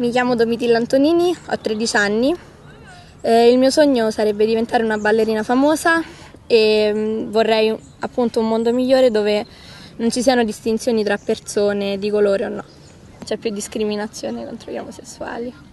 Mi chiamo Domitilla Antonini, ho 13 anni. Eh, il mio sogno sarebbe diventare una ballerina famosa e mm, vorrei appunto un mondo migliore dove non ci siano distinzioni tra persone di colore o no. C'è più discriminazione contro gli omosessuali.